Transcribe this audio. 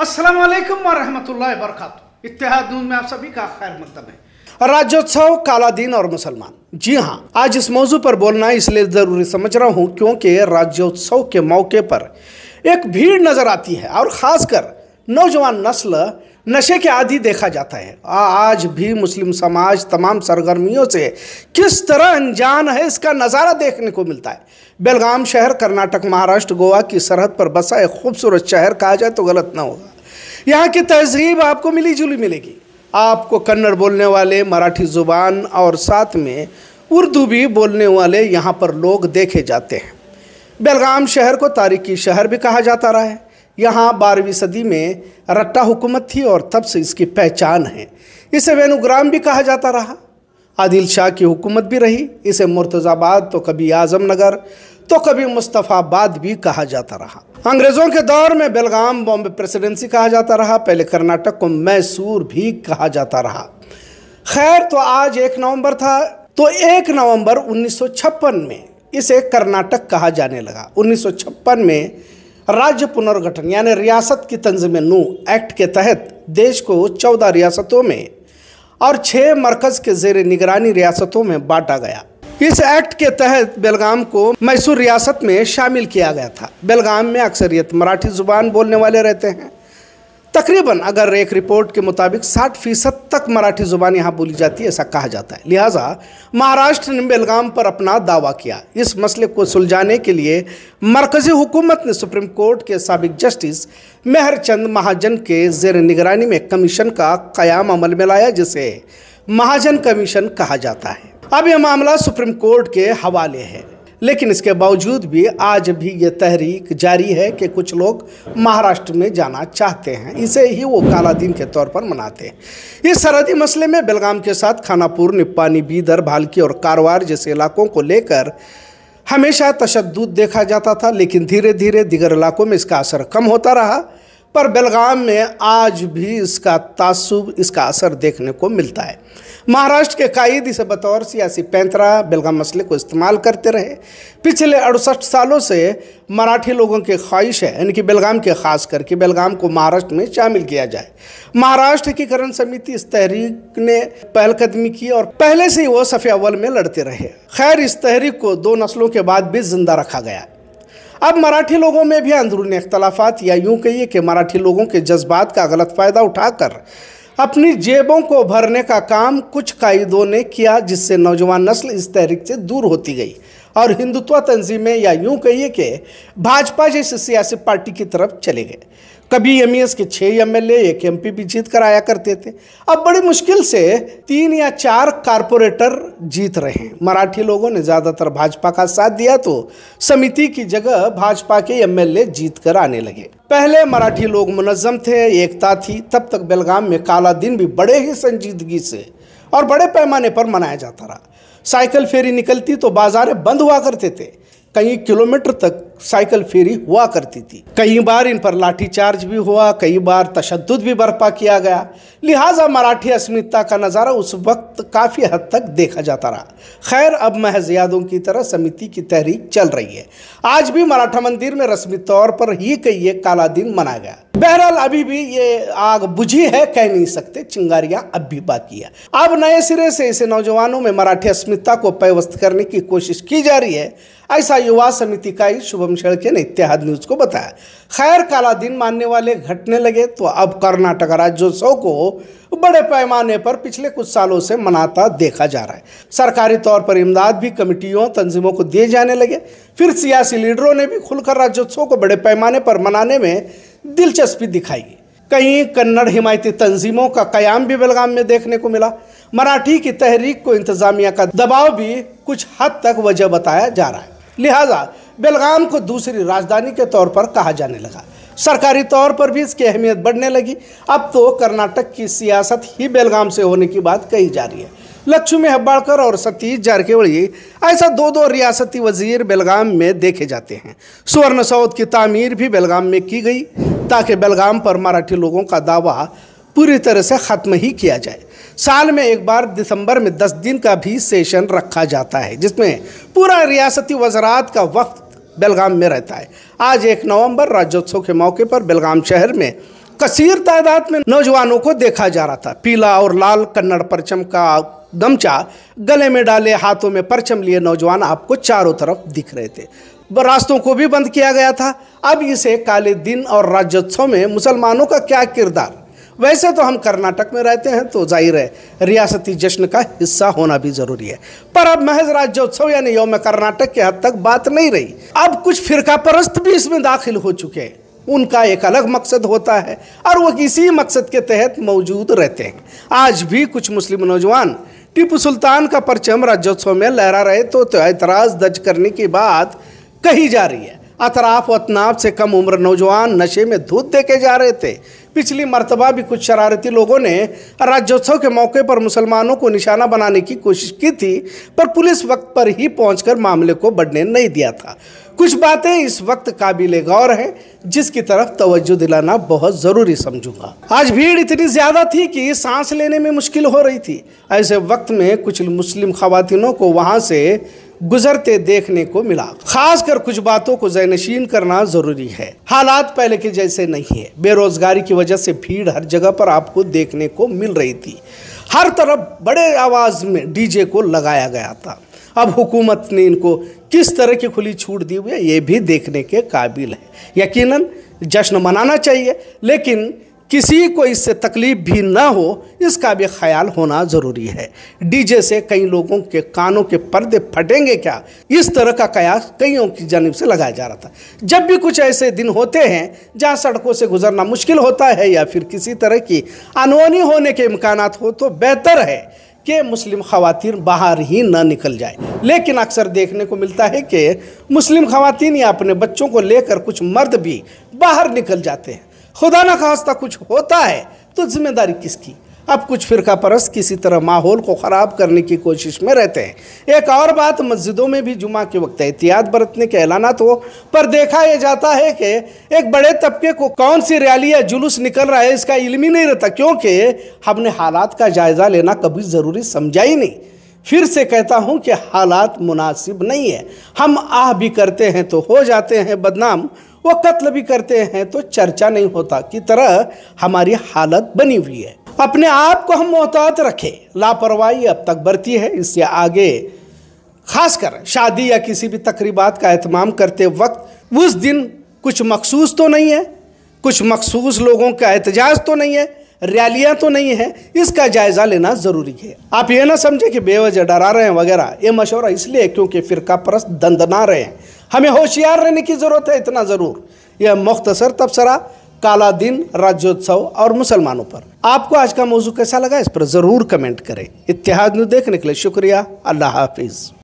असलकम वरहमल वरक इतिहाद नून में आप सभी का खैर मतलब है राज्योत्सव काला दिन और मुसलमान जी हाँ आज इस मौजू पर बोलना इसलिए ज़रूरी समझ रहा हूँ क्योंकि राज्योत्सव के मौके पर एक भीड़ नज़र आती है और ख़ासकर नौजवान नस्ल नशे के आदि देखा जाता है आज भी मुस्लिम समाज तमाम सरगर्मियों से किस तरह अनजान है इसका नज़ारा देखने को मिलता है बेलगाम शहर कर्नाटक महाराष्ट्र गोवा की सरहद पर बसा एक खूबसूरत शहर कहा जाए तो गलत ना होगा यहाँ की तहजीब आपको मिली जुली मिलेगी आपको कन्नड़ बोलने वाले मराठी ज़ुबान और साथ में उर्दू भी बोलने वाले यहाँ पर लोग देखे जाते हैं बेलगाम शहर को तारीखी शहर भी कहा जाता रहा है यहाँ बारहवीं सदी में रट्टा हुकूमत थी और तब से इसकी पहचान है इसे वेनुग्राम भी कहा जाता रहा आदिल शाह की हुकूमत भी रही इसे मुर्तज़ाबाद तो कभी आज़म नगर तो कभी मुस्तफ़ाबाद भी कहा जाता रहा अंग्रेज़ों के दौर में बेलगाम बॉम्बे प्रेसिडेंसी कहा जाता रहा पहले कर्नाटक को मैसूर भी कहा जाता रहा खैर तो आज एक नवंबर था तो एक नवंबर 1956 में इसे कर्नाटक कहा जाने लगा 1956 में राज्य पुनर्गठन यानी रियासत की तंजीम नू एक्ट के तहत देश को चौदह रियासतों में और छः मरकज के जेर निगरानी रियासतों में बांटा गया इस एक्ट के तहत बेलगाम को मैसूर रियासत में शामिल किया गया था बेलगाम में अक्सरियत मराठी जुबान बोलने वाले रहते हैं तकरीबन अगर एक रिपोर्ट के मुताबिक 60 फीसद तक मराठी ज़ुबान यहाँ बोली जाती है ऐसा कहा जाता है लिहाजा महाराष्ट्र ने बेलगाम पर अपना दावा किया इस मसले को सुलझाने के लिए मरकज़ी हुकूमत ने सुप्रीम कोर्ट के सबक जस्टिस मेहर चंद महाजन के जेर निगरानी में कमीशन का क़याम अमल में लाया जिसे महाजन कमीशन कहा जाता है अब यह मामला सुप्रीम कोर्ट के हवाले है लेकिन इसके बावजूद भी आज भी ये तहरीक जारी है कि कुछ लोग महाराष्ट्र में जाना चाहते हैं इसे ही वो काला दिन के तौर पर मनाते हैं इस सरहदी मसले में बेलगाम के साथ खानापुर निपानी बीदर भालकी और कारवार जैसे इलाकों को लेकर हमेशा तशद देखा जाता था लेकिन धीरे धीरे दिगर इलाकों में इसका असर कम होता रहा पर बेलगाम में आज भी इसका तासुब इसका असर देखने को मिलता है महाराष्ट्र के कायद इसे बतौर सियासी पैंतरा बेलगाम मसले को इस्तेमाल करते रहे पिछले अड़सठ सालों से मराठी लोगों की ख्वाहिश है यानी कि बेलगाम के खास करके बेलगाम को महाराष्ट्र में शामिल किया जाए महाराष्ट्र एकीकरण समिति इस तहरीक ने पहलकदमी की और पहले से ही वो सफ़े अव्वल में लड़ते रहे खैर इस तहरीक को दो नस्लों के बाद भी जिंदा रखा गया अब मराठी लोगों में भी अंदरूनी अख्तलाफात या यूं कहिए कि मराठी लोगों के जज्बात का गलत फ़ायदा उठाकर अपनी जेबों को भरने का काम कुछ कायदों ने किया जिससे नौजवान नस्ल इस तहरीक से दूर होती गई और हिंदुत्व तंजीमें या यूं कहिए कि भाजपा जैसी सियासी पार्टी की तरफ चले गए कभी एम e के छः एम एल एक एम भी जीत कर आया करते थे अब बड़ी मुश्किल से तीन या चार कारपोरेटर जीत रहे हैं मराठी लोगों ने ज़्यादातर भाजपा का साथ दिया तो समिति की जगह भाजपा के एम जीत कर आने लगे पहले मराठी लोग मुनजम थे एकता थी तब तक बेलगाम में काला दिन भी बड़े ही संजीदगी से और बड़े पैमाने पर मनाया जाता रहा साइकिल फेरी निकलती तो बाजारें बंद हुआ करते थे कई किलोमीटर तक साइकिल फेरी हुआ करती थी कई बार इन पर लाठी चार्ज भी हुआ कई बार तशद भी बर्पा किया गया लिहाजा मराठी अस्मिता का नज़ारा उस वक्त काफ़ी हद तक देखा जाता रहा खैर अब महज यादों की तरह समिति की तहरीक चल रही है आज भी मराठा मंदिर में रस्मी तौर पर ही कई एक काला दिन मनाया गया बहरहाल अभी भी ये आग बुझी है कह नहीं सकते चिंगारियां अब भी बाकी है अब नए सिरे से इसे नौजवानों में मराठी अस्मिता को पैवस्त करने की कोशिश की जा रही है ऐसा युवा समिति ही शुभम शेड़के ने इत्याद न्यूज को बताया खैर काला दिन मानने वाले घटने लगे तो अब कर्नाटक राज्योत्सव को बड़े पैमाने पर पिछले कुछ सालों से मनाता देखा जा रहा है सरकारी तौर पर इमदाद भी कमेटियों तंजीमों को दिए जाने लगे फिर सियासी लीडरों ने भी खुलकर राज्योत्सव को बड़े पैमाने पर मनाने में दिलचस्पी दिखाई कई कन्नड़ हिमायती तंजीमों का कयाम भी बेलगाम में देखने को मिला मराठी की तहरीक को इंतजामिया का दबाव भी कुछ हद तक वजह बताया जा रहा है लिहाजा बेलगाम को दूसरी राजधानी के तौर पर कहा जाने लगा सरकारी तौर पर भी इसकी अहमियत बढ़ने लगी अब तो कर्नाटक की सियासत ही बेलगाम से होने की बात कही जा रही है लक्ष्मी हब्बाड़कर और सतीश जारकेवड़ी ऐसा दो दो रियासती वजीर बेलगाम में देखे जाते हैं सुवर्ण सौद की तामीर भी बेलगाम में की गई ताकि बेलगाम पर मराठी लोगों का दावा पूरी तरह से ख़त्म ही किया जाए साल में एक बार दिसंबर में दस दिन का भी सेशन रखा जाता है जिसमें पूरा रियासती वजरात का वक्त बेलगाम में रहता है आज एक नवंबर राज्योत्सव के मौके पर बेलगाम शहर में कसीर तादाद में नौजवानों को देखा जा रहा था पीला और लाल कन्नड़ परचम का गमछा गले में डाले हाथों में परचम लिए नौजवान आपको चारों तरफ दिख रहे थे रास्तों को भी बंद किया गया था अब इसे काले दिन और राज्योत्सव में मुसलमानों का क्या किरदार वैसे तो हम कर्नाटक में रहते हैं तो जाहिर है रियासती जश्न का हिस्सा होना भी जरूरी है पर अब महज राज्योत्सव यानी यौम कर्नाटक के हद तक बात नहीं रही अब कुछ फिरका परस्त भी इसमें दाखिल हो चुके हैं उनका एक अलग मकसद होता है और वो इसी मकसद के तहत मौजूद रहते हैं आज भी कुछ मुस्लिम नौजवान टीपू सुल्तान का परचम राज्योत्सव में लहरा रहे तो, तो, ऐतराज दर्ज करने की बात कही जा रही है अतराफ व से कम उम्र नौजवान नशे में धूप देके जा रहे थे पिछली मरतबा भी कुछ शरारती लोगों ने राज्योत्सव के मौके पर मुसलमानों को निशाना बनाने की कोशिश की थी पर पुलिस वक्त पर ही पहुंचकर मामले को बढ़ने नहीं दिया था कुछ बातें इस वक्त काबिल गौर हैं जिसकी तरफ तवज्जो दिलाना बहुत ज़रूरी समझूंगा आज भीड़ इतनी ज़्यादा थी कि सांस लेने में मुश्किल हो रही थी ऐसे वक्त में कुछ मुस्लिम खातिनों को वहाँ से गुजरते देखने को मिला खासकर कुछ बातों को जयनशीन करना जरूरी है हालात पहले के जैसे नहीं है बेरोजगारी की वजह से भीड़ हर जगह पर आपको देखने को मिल रही थी हर तरफ बड़े आवाज में डीजे को लगाया गया था अब हुकूमत ने इनको किस तरह की खुली छूट दी हुई है ये भी देखने के काबिल है यकीनन जश्न मनाना चाहिए लेकिन किसी को इससे तकलीफ भी ना हो इसका भी ख्याल होना ज़रूरी है डीजे से कई लोगों के कानों के पर्दे फटेंगे क्या इस तरह का कयास कईयों की जानब से लगाया जा रहा था जब भी कुछ ऐसे दिन होते हैं जहां सड़कों से गुजरना मुश्किल होता है या फिर किसी तरह की अनहोनी होने के इम्कान हो तो बेहतर है कि मुस्लिम खातन बाहर ही ना निकल जाए लेकिन अक्सर देखने को मिलता है कि मुस्लिम खातन या अपने बच्चों को लेकर कुछ मर्द भी बाहर निकल जाते हैं खुदा न खास्ता कुछ होता है तो जिम्मेदारी किसकी अब कुछ फ़िरका परस किसी तरह माहौल को ख़राब करने की कोशिश में रहते हैं एक और बात मस्जिदों में भी जुमा के वक्त एहतियात बरतने के ऐलान हो तो, पर देखा यह जाता है कि एक बड़े तबके को कौन सी रैली या जुलूस निकल रहा है इसका इलम ही नहीं रहता क्योंकि हमने हालात का जायज़ा लेना कभी ज़रूरी समझा ही नहीं फिर से कहता हूँ कि हालात मुनासिब नहीं है हम आह भी करते हैं तो हो जाते हैं बदनाम वो कत्ल भी करते हैं तो चर्चा नहीं होता की तरह हमारी हालत बनी हुई है अपने आप को हम मोहतात रखें लापरवाही अब तक बरती है इससे आगे खासकर शादी या किसी भी तकरीबा का अहतमाम करते वक्त उस दिन कुछ मखसूस तो नहीं है कुछ मखसूस लोगों का एहतजाज तो नहीं है रैलियाँ तो नहीं है इसका जायज़ा लेना ज़रूरी है आप ये ना समझें कि बेवजह डरा रहे हैं वगैरह ये मशवरा इसलिए क्योंकि फ़िरका परस्त दंदना रहे हैं हमें होशियार रहने की ज़रूरत है इतना ज़रूर यह मुख्तसर तबसरा काला दिन राज्योत्सव और मुसलमानों पर आपको आज का मौजू कैसा लगा इस पर ज़रूर कमेंट करें इतिहाद देखने के लिए शुक्रिया अल्लाह हाफिज़